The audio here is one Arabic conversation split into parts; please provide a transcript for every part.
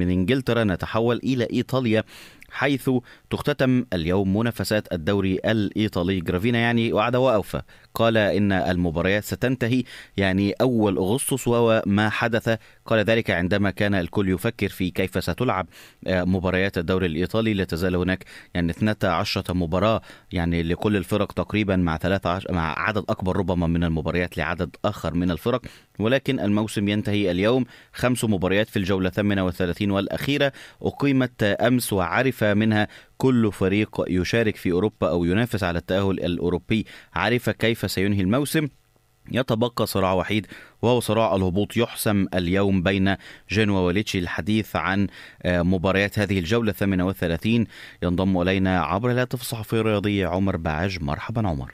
من انجلترا نتحول الى ايطاليا حيث تختتم اليوم منافسات الدوري الإيطالي جرافينا يعني وعد وأوفى قال إن المباريات ستنتهي يعني أول أغسطس وهو ما حدث قال ذلك عندما كان الكل يفكر في كيف ستلعب آه، مباريات الدوري الإيطالي لا تزال هناك يعني 12 مباراة يعني لكل الفرق تقريبا مع 13 مع عدد أكبر ربما من المباريات لعدد آخر من الفرق ولكن الموسم ينتهي اليوم خمس مباريات في الجولة 38 والأخيرة أقيمت أمس وعرف منها كل فريق يشارك في أوروبا أو ينافس على التأهل الأوروبي عرف كيف سينهي الموسم يتبقى صراع وحيد وهو صراع الهبوط يحسم اليوم بين جنوا وليتشي الحديث عن آه، مباريات هذه الجولة الثامنة ينضم إلينا عبر الهاتف الصحفي الرياضي عمر باعج مرحبا عمر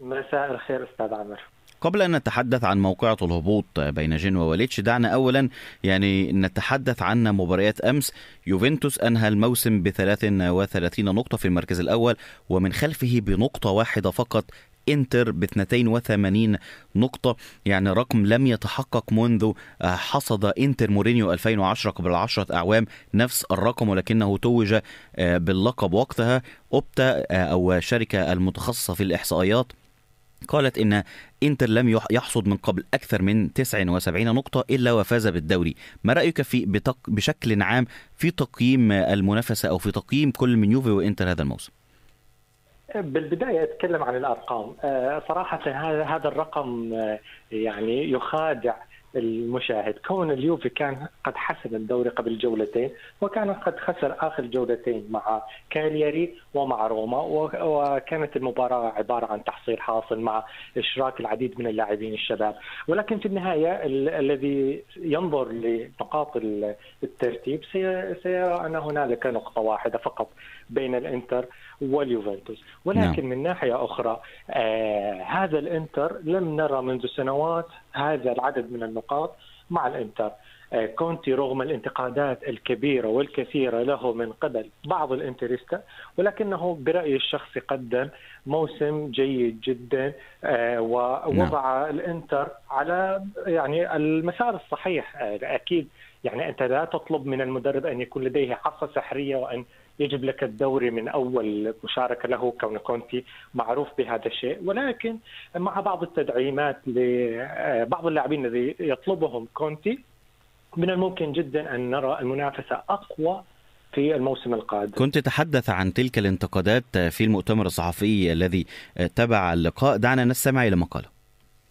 مساء الخير أستاذ عمر قبل أن نتحدث عن موقعة الهبوط بين جن ووليتش دعنا أولا يعني نتحدث عن مباريات أمس يوفنتوس أنهى الموسم ب 33 نقطة في المركز الأول ومن خلفه بنقطة واحدة فقط انتر ب 82 نقطة يعني رقم لم يتحقق منذ حصد انتر مورينيو 2010 قبل 10 أعوام نفس الرقم ولكنه توج باللقب وقتها أوبتا أو شركة المتخصصة في الإحصائيات قالت ان انتر لم يحصد من قبل اكثر من 79 نقطه الا وفاز بالدوري ما رايك في بتق... بشكل عام في تقييم المنافسه او في تقييم كل من يوفي وانتر هذا الموسم بالبدايه اتكلم عن الارقام آه، صراحه هذا الرقم آه، يعني يخادع المشاهد كون اليوفي كان قد حسم الدوري قبل جولتين وكان قد خسر آخر جولتين مع كالياري ومع روما وكانت المباراة عبارة عن تحصيل حاصل مع إشراك العديد من اللاعبين الشباب ولكن في النهاية ال- الذي ينظر لنقاط الترتيب سي- سيرى أن هنالك نقطة واحدة فقط بين الانتر واليوفنتوس ولكن نعم. من ناحية أخرى آه هذا الانتر لم نرى منذ سنوات هذا العدد من النقاط مع الانتر آه، كونتي رغم الانتقادات الكبيرة والكثيرة له من قبل بعض الانتريستا ولكنه برأيي الشخصي قدم موسم جيد جدا آه، نعم. ووضع نعم. الانتر على يعني المسار الصحيح آه، أكيد يعني أنت لا تطلب من المدرب أن يكون لديه حصة سحرية وأن يجب لك الدوري من اول مشاركه له كون كونتي معروف بهذا الشيء ولكن مع بعض التدعيمات لبعض آه، اللاعبين الذي يطلبهم كونتي من الممكن جدا ان نرى المنافسه اقوى في الموسم القادم كنت تحدث عن تلك الانتقادات في المؤتمر الصحفي الذي تبع اللقاء دعنا نستمع الى مقاله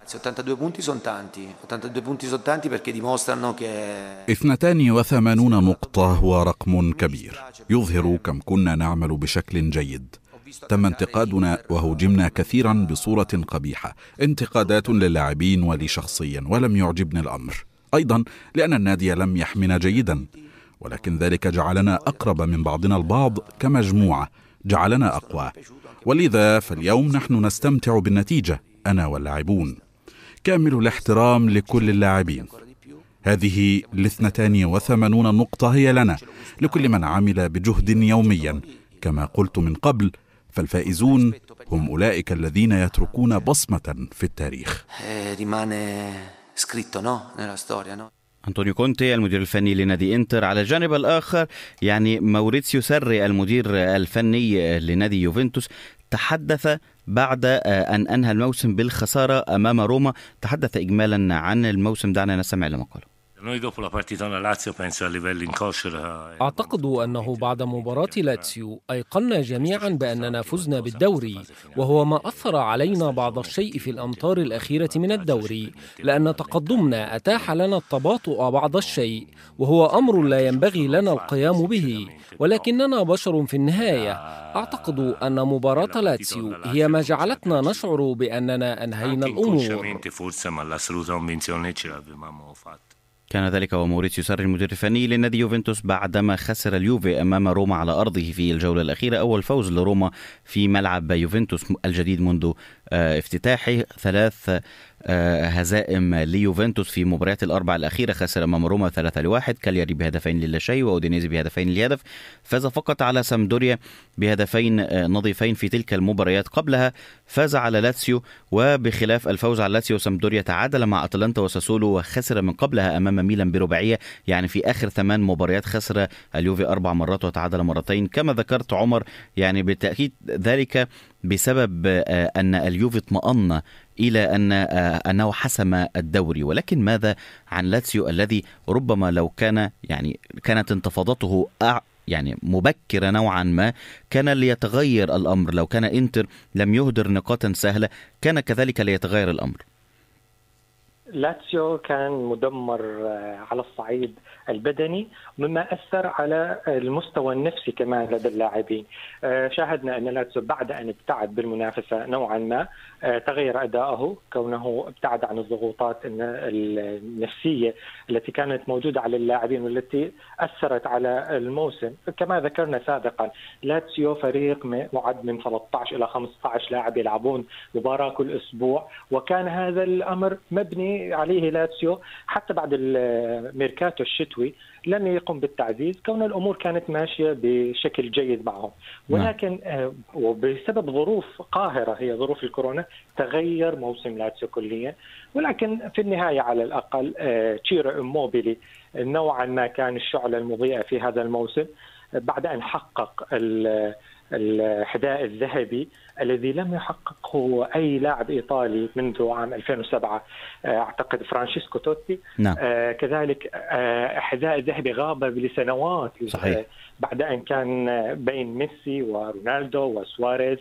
82 punti sono tanti, 82 punti sono tanti perché dimostrano che 82 نقطة هو رقم كبير يظهر كم كنا نعمل بشكل جيد تم انتقادنا وهوجمنا كثيرا بصورة قبيحة انتقادات للاعبين ولي شخصيا ولم يعجبني الأمر أيضا لأن النادي لم يحمنا جيدا ولكن ذلك جعلنا أقرب من بعضنا البعض كمجموعة جعلنا أقوى ولذا فاليوم نحن نستمتع بالنتيجة أنا واللاعبون كامل الاحترام لكل اللاعبين هذه الاثنتان وثمانون نقطة هي لنا لكل من عمل بجهد يوميا كما قلت من قبل فالفائزون هم أولئك الذين يتركون بصمة في التاريخ eh, أنطونيو كونتي المدير الفني لنادي إنتر على الجانب الآخر يعني موريتسيو سري المدير الفني لنادي يوفنتوس تحدث بعد آه، أن أنهى الموسم بالخسارة أمام روما تحدث إجمالا عن الموسم دعنا نستمع لمقاله أعتقد أنه بعد مباراة لاتسيو أيقنا جميعا بأننا فزنا بالدوري وهو ما أثر علينا بعض الشيء في الأمطار الأخيرة من الدوري لأن تقدمنا أتاح لنا التباطؤ بعض الشيء وهو أمر لا ينبغي لنا القيام به ولكننا بشر في النهاية أعتقد أن مباراة لاتسيو هي ما جعلتنا نشعر بأننا أنهينا الأمور كان ذلك وموريتسيو ساري المدير الفني للنادي يوفنتوس بعدما خسر اليوفي امام روما على ارضه في الجوله الاخيره اول فوز لروما في ملعب يوفنتوس الجديد منذ آه، افتتاحه ثلاث آه، هزائم ليوفنتوس في مباريات الأربع الأخيرة خسر أمام روما 3 لواحد كالياري بهدفين للاشي وأودينيزي بهدفين للهدف فاز فقط على سامدوريا بهدفين آه، نظيفين في تلك المباريات قبلها فاز على لاتسيو وبخلاف الفوز على لاتسيو سامدوريا تعادل مع أتلانتا وساسولو وخسر من قبلها أمام ميلان برباعية يعني في آخر ثمان مباريات خسر اليوفي أربع مرات وتعادل مرتين كما ذكرت عمر يعني بالتأكيد ذلك بسبب آه، أن اليوفي اطمأن إلى أن آه، أنه حسم الدوري ولكن ماذا عن لاتسيو الذي ربما لو كان يعني كانت انتفاضته أع... يعني مبكرة نوعا ما كان ليتغير الأمر لو كان إنتر لم يهدر نقاطا سهلة كان كذلك ليتغير الأمر لاتسيو كان مدمر آه، على الصعيد البدني مما اثر على المستوى النفسي كمان لدى اللاعبين آه، شاهدنا ان لاتسيو بعد ان ابتعد بالمنافسه نوعا ما آه، تغير ادائه كونه ابتعد عن الضغوطات النفسيه التي كانت موجوده على اللاعبين والتي اثرت على الموسم كما ذكرنا سابقا لاتسيو فريق معد من 13 الى 15 لاعب يلعبون مباراه كل اسبوع وكان هذا الامر مبني عليه لاتسيو حتى بعد الميركاتو الشتوي لم يقم بالتعزيز كون الامور كانت ماشيه بشكل جيد معهم نعم. ولكن آه، وبسبب ظروف قاهره هي ظروف الكورونا تغير موسم لاتسيو كليا ولكن في النهايه على الاقل آه، تشيرا اموبيلي نوعا ما كان الشعله المضيئه في هذا الموسم بعد ان حقق الحذاء الذهبي الذي لم يحققه اي لاعب ايطالي منذ عام 2007 آه، اعتقد فرانشيسكو توتي نعم. آه، كذلك آه، حذاء الذهبي غاب لسنوات صحيح. بعد ان كان بين ميسي ورونالدو وسواريز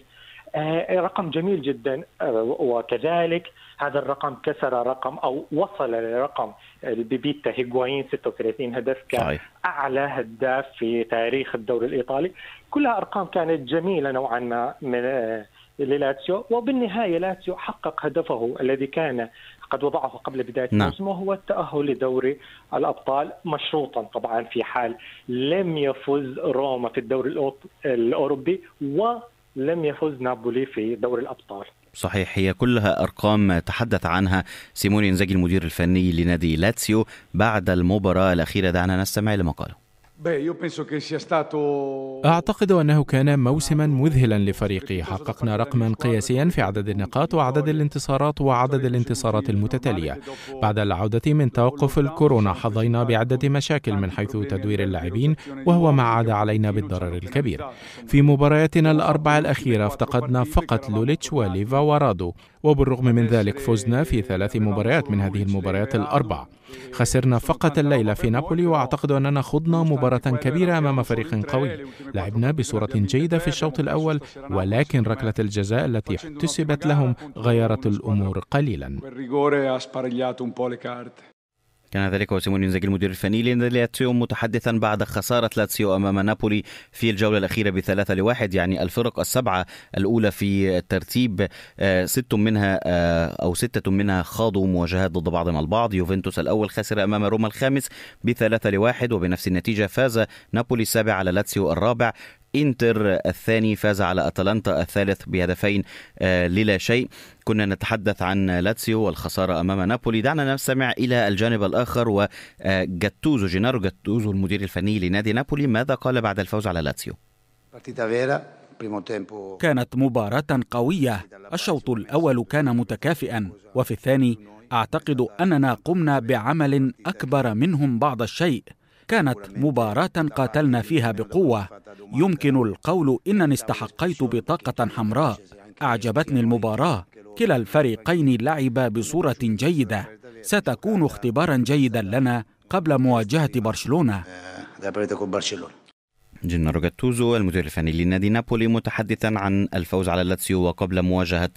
آه، رقم جميل جدا آه، وكذلك هذا الرقم كسر رقم او وصل لرقم بيبيتا هيغوين 36 هدف كاعلى هداف في تاريخ الدوري الايطالي كلها ارقام كانت جميله نوعا ما من آه، للاتسيو وبالنهايه لاتسيو حقق هدفه الذي كان قد وضعه قبل بدايه نعم. الموسم وهو التاهل لدوري الابطال مشروطا طبعا في حال لم يفز روما في الدوري الاوروبي و لم يفز نابولي في دوري الأبطال صحيح هي كلها ارقام تحدث عنها سيموني انزاجي المدير الفني لنادي لاتسيو بعد المباراه الاخيره دعنا نستمع لمقاله أعتقد أنه كان موسما مذهلا لفريقي حققنا رقما قياسيا في عدد النقاط وعدد الانتصارات وعدد الانتصارات المتتالية بعد العودة من توقف الكورونا حظينا بعدة مشاكل من حيث تدوير اللاعبين وهو ما عاد علينا بالضرر الكبير في مبارياتنا الأربع الأخيرة افتقدنا فقط لوليتش وليفا ورادو وبالرغم من ذلك فزنا في ثلاث مباريات من هذه المباريات الأربع خسرنا فقط الليلة في نابولي وأعتقد أننا خضنا مباراة كبيرة أمام فريق قوي لعبنا بصورة جيدة في الشوط الأول ولكن ركلة الجزاء التي احتسبت لهم غيرت الأمور قليلا كان ذلك هو سيموني انزاجي المدير الفني لاتسيو متحدثا بعد خساره لاتسيو امام نابولي في الجوله الاخيره بثلاثة لواحد يعني الفرق السبعه الاولى في الترتيب آه، ست منها آه، او سته منها خاضوا مواجهات ضد بعضهم البعض يوفنتوس الاول خسر امام روما الخامس بثلاثة لواحد وبنفس النتيجه فاز نابولي السابع على لاتسيو الرابع انتر الثاني فاز على اتلانتا الثالث بهدفين آه، للا شيء كنا نتحدث عن لاتسيو والخسارة أمام نابولي دعنا نستمع إلى الجانب الآخر وجاتوزو آه، جينارو جاتوزو المدير الفني لنادي نابولي ماذا قال بعد الفوز على لاتسيو كانت مباراة قوية الشوط الأول كان متكافئا وفي الثاني أعتقد أننا قمنا بعمل أكبر منهم بعض الشيء كانت مباراة قاتلنا فيها بقوة يمكن القول إنني استحقيت بطاقة حمراء أعجبتني المباراة كلا الفريقين لعبا بصورة جيدة ستكون اختبارا جيدا لنا قبل مواجهة برشلونة جنارو جاتوزو المدير الفني لنادي نابولي متحدثا عن الفوز على لاتسيو وقبل مواجهة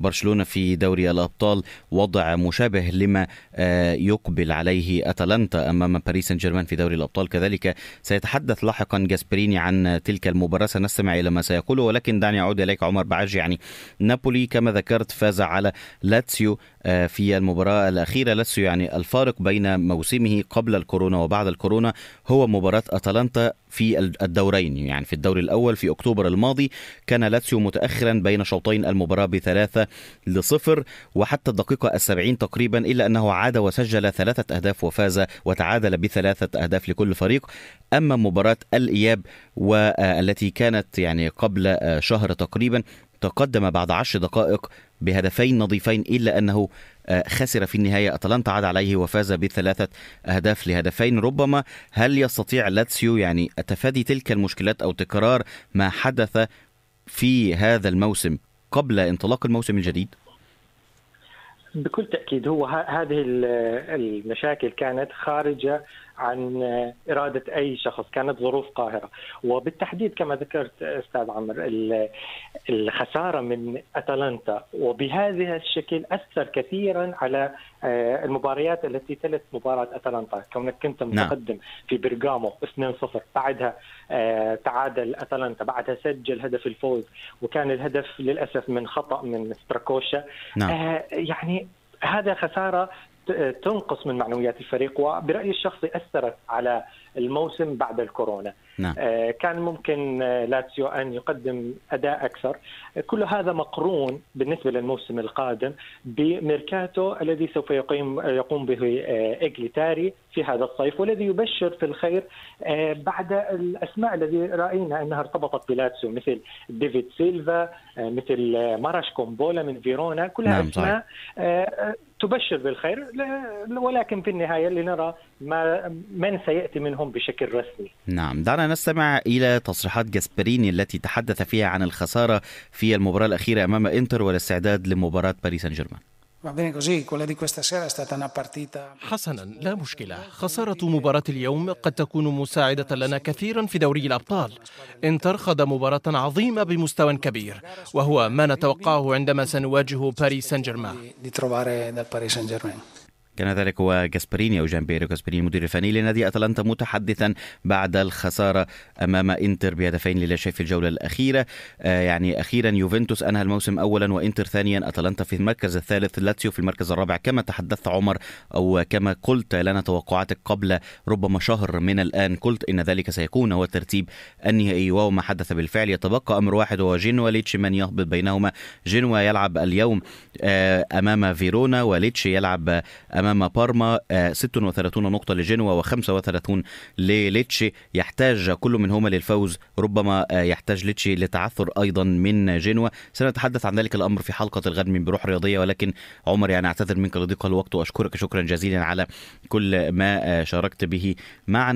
برشلونة في دوري الأبطال وضع مشابه لما آه، يقبل عليه أتلانتا أمام باريس سان جيرمان في دوري الأبطال كذلك سيتحدث لاحقا جاسبريني عن تلك المباراة سنستمع إلى ما سيقوله ولكن دعني أعود إليك عمر بعج يعني نابولي كما ذكرت فاز على لاتسيو آه، في المباراة الأخيرة لاتسيو يعني الفارق بين موسمه قبل الكورونا وبعد الكورونا هو مباراة أتلانتا في الدورين يعني في الدوري الأول في أكتوبر الماضي كان لاتسيو متأخرا بين شوطين المباراة بثلاثة لصفر وحتى الدقيقة السبعين تقريبا إلا أنه عاد وسجل ثلاثة أهداف وفاز وتعادل بثلاثة أهداف لكل فريق أما مباراة الإياب والتي آه، كانت يعني قبل آه، شهر تقريبا تقدم بعد عشر دقائق بهدفين نظيفين إلا أنه آه، خسر في النهاية أتلانتا عاد عليه وفاز بثلاثة أهداف لهدفين ربما هل يستطيع لاتسيو يعني تفادي تلك المشكلات أو تكرار ما حدث في هذا الموسم قبل انطلاق الموسم الجديد؟ بكل تأكيد هو هذه المشاكل كانت خارجة عن إرادة أي شخص كانت ظروف قاهرة وبالتحديد كما ذكرت أستاذ عمر الخسارة من أتلانتا وبهذا الشكل أثر كثيرا على آه، المباريات التي تلت مباراة أتلانتا كونك كنت نعم. متقدم نعم. في برغامو 2-0 بعدها آه، تعادل أتلانتا بعدها سجل هدف الفوز وكان الهدف للأسف من خطأ من ستراكوشا نعم. آه، يعني هذا خساره تنقص من معنويات الفريق وبرايي الشخصي اثرت على الموسم بعد الكورونا نعم. آه، كان ممكن آه، لاتسيو ان يقدم اداء اكثر كل هذا مقرون بالنسبه للموسم القادم بميركاتو الذي سوف يقيم يقوم به اجليتاري آه، في هذا الصيف والذي يبشر في الخير بعد الاسماء الذي راينا انها ارتبطت بلاتسيو مثل ديفيد سيلفا مثل مارش كومبولا من فيرونا كلها نعم اسماء تبشر بالخير ولكن في النهاية لنرى ما من سيأتي منهم بشكل رسمي نعم دعنا نستمع إلى تصريحات جاسبريني التي تحدث فيها عن الخسارة في المباراة الأخيرة أمام إنتر والاستعداد لمباراة باريس سان جيرمان حسنا لا مشكلة خسارة مباراة اليوم قد تكون مساعدة لنا كثيرا في دوري الأبطال انتر ترخد مباراة عظيمة بمستوى كبير وهو ما نتوقعه عندما سنواجه باريس سان جيرمان كان ذلك هو جاسبريني أو جان بيريو جاسبريني المدير الفني لنادي أتلانتا متحدثا بعد الخسارة أمام إنتر بهدفين للا شيء في الجولة الأخيرة آه يعني أخيرا يوفنتوس أنهى الموسم أولا وإنتر ثانيا أتلانتا في المركز الثالث لاتسيو في المركز الرابع كما تحدثت عمر أو كما قلت لنا توقعاتك قبل ربما شهر من الآن قلت إن ذلك سيكون هو الترتيب النهائي وهو ما حدث بالفعل يتبقى أمر واحد وهو جنوا ليتش من يهبط بينهما جنوا يلعب اليوم آه أمام فيرونا وليتش يلعب أمام امام بارما 36 آه، نقطه لجنوا و35 لليتشي يحتاج كل منهما للفوز ربما آه، يحتاج ليتشي لتعثر ايضا من جنوا سنتحدث عن ذلك الامر في حلقه الغد من بروح رياضيه ولكن عمر يعني اعتذر منك لضيق الوقت واشكرك شكرا جزيلا على كل ما آه، شاركت به معنا